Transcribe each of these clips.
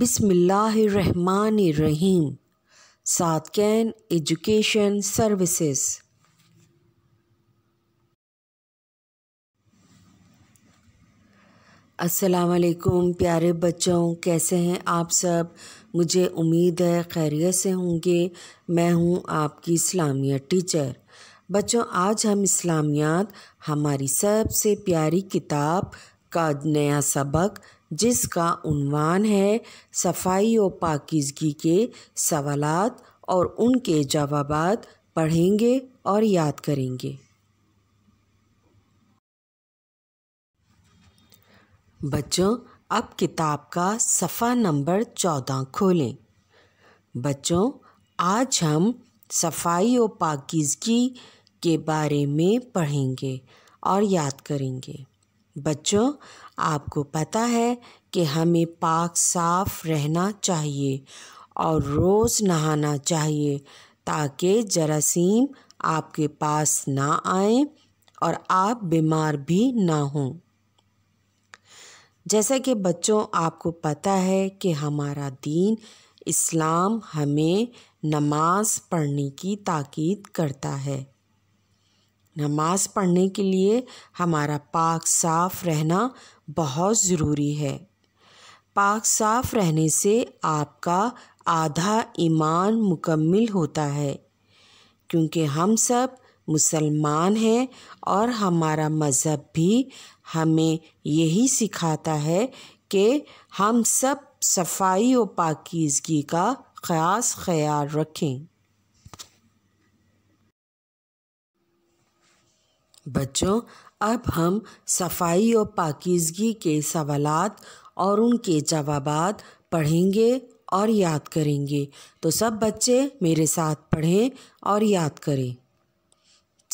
बिसमीम सात can education services असलकुम प्यारे बच्चों कैसे हैं आप सब मुझे उम्मीद है खैरियत से होंगे मैं हूं आपकी इस्लामिया टीचर बच्चों आज हम इस्लामियात हमारी सबसे प्यारी किताब का नया सबक जिसका उनवान है सफाई और पाकिजगी के सवाल और उनके जवाब पढ़ेंगे और याद करेंगे बच्चों अब किताब का सफ़ा नंबर चौदह खोलें बच्चों आज हम सफाई और पाकिजगी के बारे में पढ़ेंगे और याद करेंगे बच्चों आपको पता है कि हमें पाक साफ रहना चाहिए और रोज़ नहाना चाहिए ताकि जरासीम आपके पास ना आए और आप बीमार भी ना हों जैसा कि बच्चों आपको पता है कि हमारा दीन इस्लाम हमें नमाज़ पढ़ने की ताकीद करता है नमाज़ पढ़ने के लिए हमारा पाक साफ़ रहना बहुत ज़रूरी है पाक साफ़ रहने से आपका आधा ईमान मुकम्मल होता है क्योंकि हम सब मुसलमान हैं और हमारा मज़हब भी हमें यही सिखाता है कि हम सब सफाई और पाकिजगी का ख़ास ख्याल रखें बच्चों अब हम सफाई और पाकिजगी के सवाल और उनके जवाब पढ़ेंगे और याद करेंगे तो सब बच्चे मेरे साथ पढ़ें और याद करें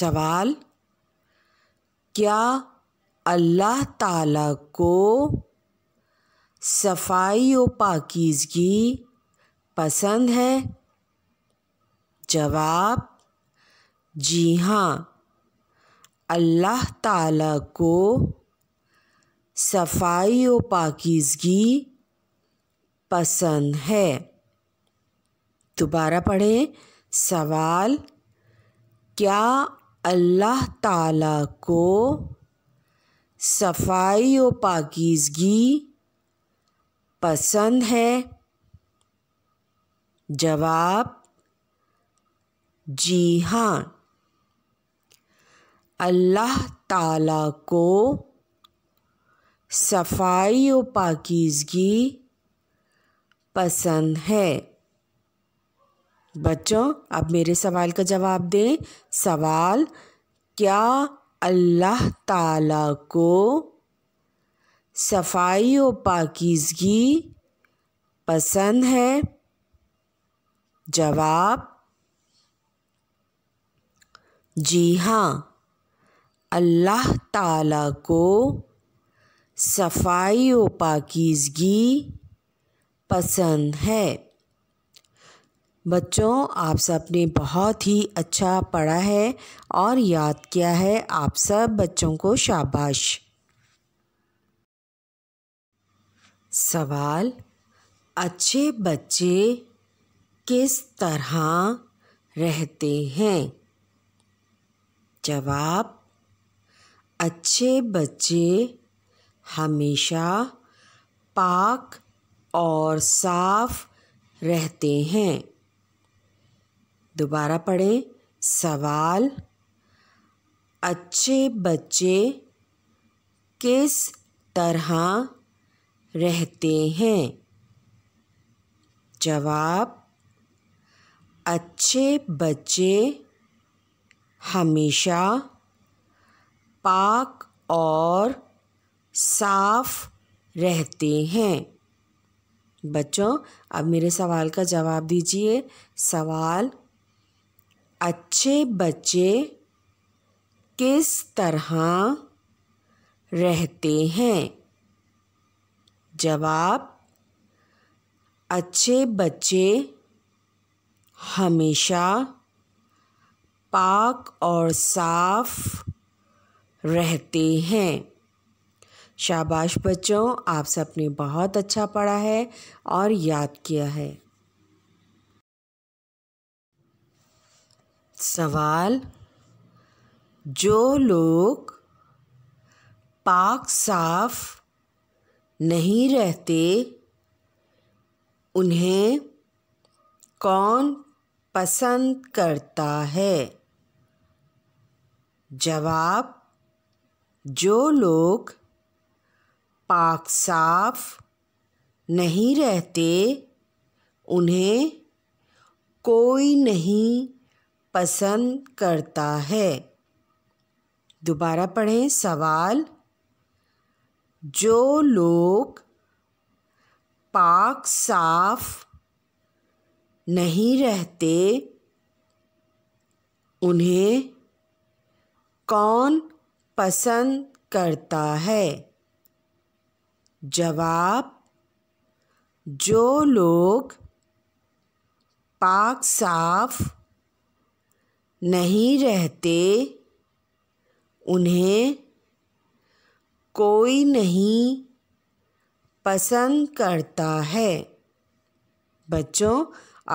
सवाल क्या अल्लाह ताला को सफाई और पाकिजगी पसंद है जवाब जी हाँ अल्लाह ताला को सफाई व पाकिजगी पसंद है दोबारा पढ़ें सवाल क्या अल्लाह ताला को सफाई व पाकिजगी पसंद है जवाब जी हाँ अल्लाह ताला को सफाई और पाकिजगी पसंद है बच्चों अब मेरे सवाल का जवाब दें सवाल क्या अल्लाह ताला को सफाई और पाकिजगी पसंद है जवाब जी हाँ अल्लाह ताला को सफाई व पाकिजगी पसंद है बच्चों आप सब ने बहुत ही अच्छा पढ़ा है और याद किया है आप सब बच्चों को शाबाश सवाल अच्छे बच्चे किस तरह रहते हैं जवाब अच्छे बच्चे हमेशा पाक और साफ रहते हैं दोबारा पढ़ें सवाल अच्छे बच्चे किस तरह रहते हैं जवाब अच्छे बच्चे हमेशा पाक और साफ रहते हैं बच्चों अब मेरे सवाल का जवाब दीजिए सवाल अच्छे बच्चे किस तरह रहते हैं जवाब अच्छे बच्चे हमेशा पाक और साफ़ रहते हैं शाबाश बच्चों आप सबने बहुत अच्छा पढ़ा है और याद किया है सवाल जो लोग पाक साफ नहीं रहते उन्हें कौन पसंद करता है जवाब जो लोग पाक साफ नहीं रहते उन्हें कोई नहीं पसंद करता है दोबारा पढ़ें सवाल जो लोग पाक साफ नहीं रहते उन्हें कौन पसंद करता है जवाब जो लोग पाक साफ नहीं रहते उन्हें कोई नहीं पसंद करता है बच्चों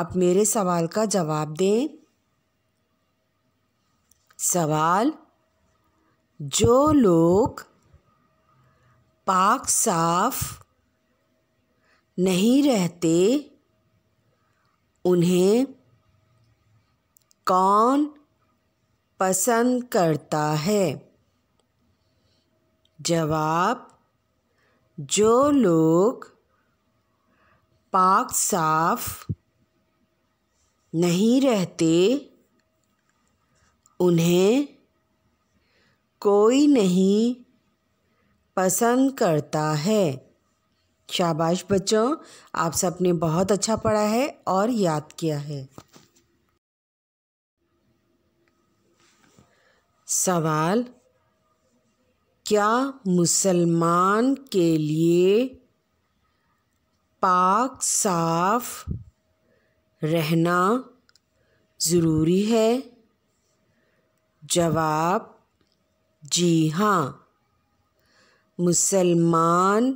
आप मेरे सवाल का जवाब दें सवाल जो लोग पाक साफ नहीं रहते उन्हें कौन पसंद करता है जवाब जो लोग पाक साफ नहीं रहते उन्हें कोई नहीं पसंद करता है शाबाश बच्चों आप सबने बहुत अच्छा पढ़ा है और याद किया है सवाल क्या मुसलमान के लिए पाक साफ रहना ज़रूरी है जवाब जी हाँ मुसलमान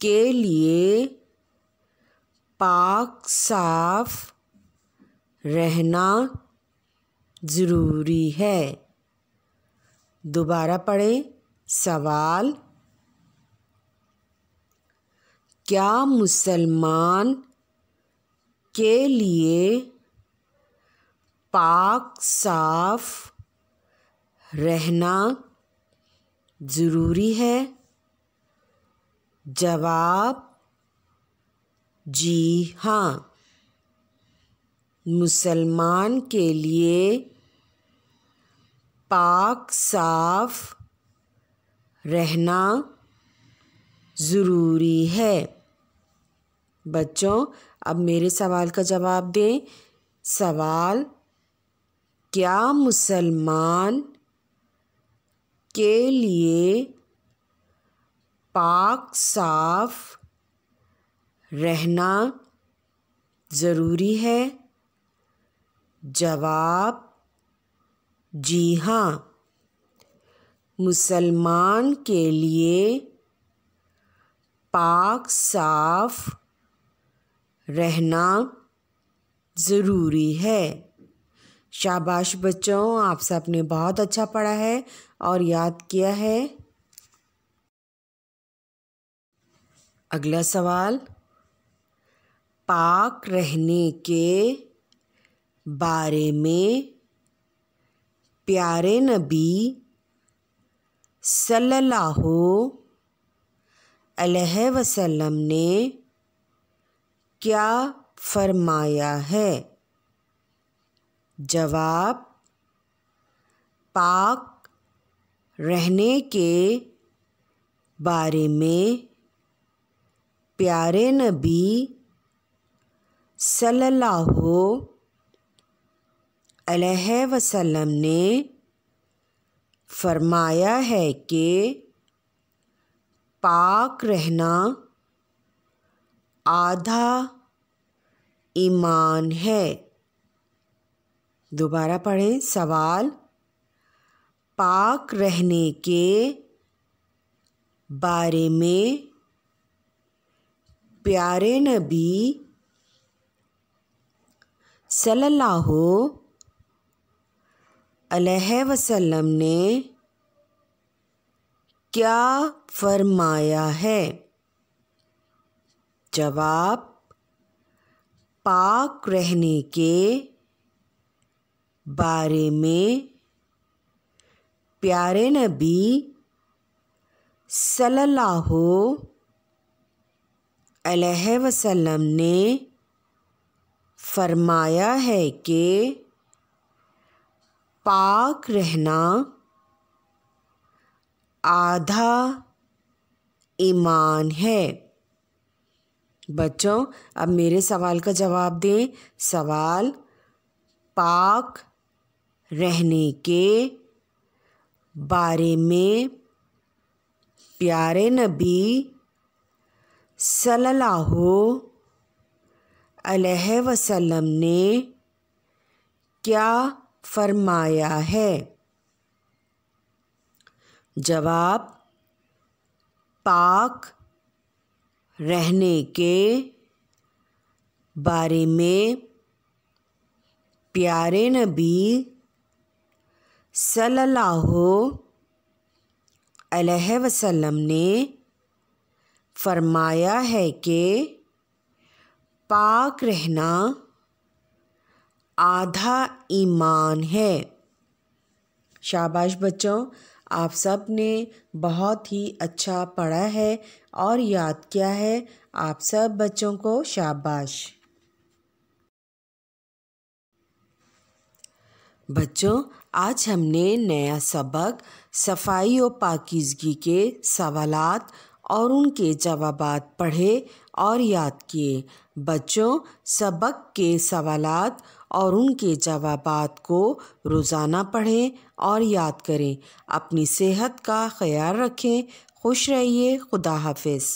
के लिए पाक साफ रहना ज़रूरी है दोबारा पढ़ें सवाल क्या मुसलमान के लिए पाक साफ रहना ज़रूरी है जवाब जी हाँ मुसलमान के लिए पाक साफ रहना ज़रूरी है बच्चों अब मेरे सवाल का जवाब दें सवाल क्या मुसलमान के लिए पाक साफ रहना ज़रूरी है जवाब जी हाँ मुसलमान के लिए पाक साफ रहना ज़रूरी है शाबाश बच्चों आप सबने बहुत अच्छा पढ़ा है और याद किया है अगला सवाल पाक रहने के बारे में प्यारे नबी सल्लल्लाहु अलैहि वसल्लम ने क्या फरमाया है जवाब पाक रहने के बारे में प्यारे नबी सल्लल्लाहु अलैहि वसल्लम ने फरमाया है कि पाक रहना आधा ईमान है दोबारा पढ़ें सवाल पाक रहने के बारे में प्यारे नबी सल्लल्लाहु अलैहि वसल्लम ने क्या फरमाया है जवाब पाक रहने के बारे में प्यारे नबी सल्लल्लाहु अलैहि वसल्लम ने फरमाया है कि पाक रहना आधा ईमान है बच्चों अब मेरे सवाल का जवाब दें सवाल पाक रहने के बारे में प्यारे नबी सल्लल्लाहु अलैहि वसल्लम ने क्या फरमाया है जवाब पाक रहने के बारे में प्यारे नबी सल्लल्लाहु वसल्लम ने फरमाया है कि पाक रहना आधा ईमान है शाबाश बच्चों आप सब ने बहुत ही अच्छा पढ़ा है और याद किया है आप सब बच्चों को शाबाश बच्चों आज हमने नया सबक सफाई और पाकिजगी के सवाल और उनके जवाब पढ़े और याद किए बच्चों सबक के सवाल और उनके जवाब को रोज़ाना पढ़ें और याद करें अपनी सेहत का ख्याल रखें खुश रहिए खुदा हाफिज़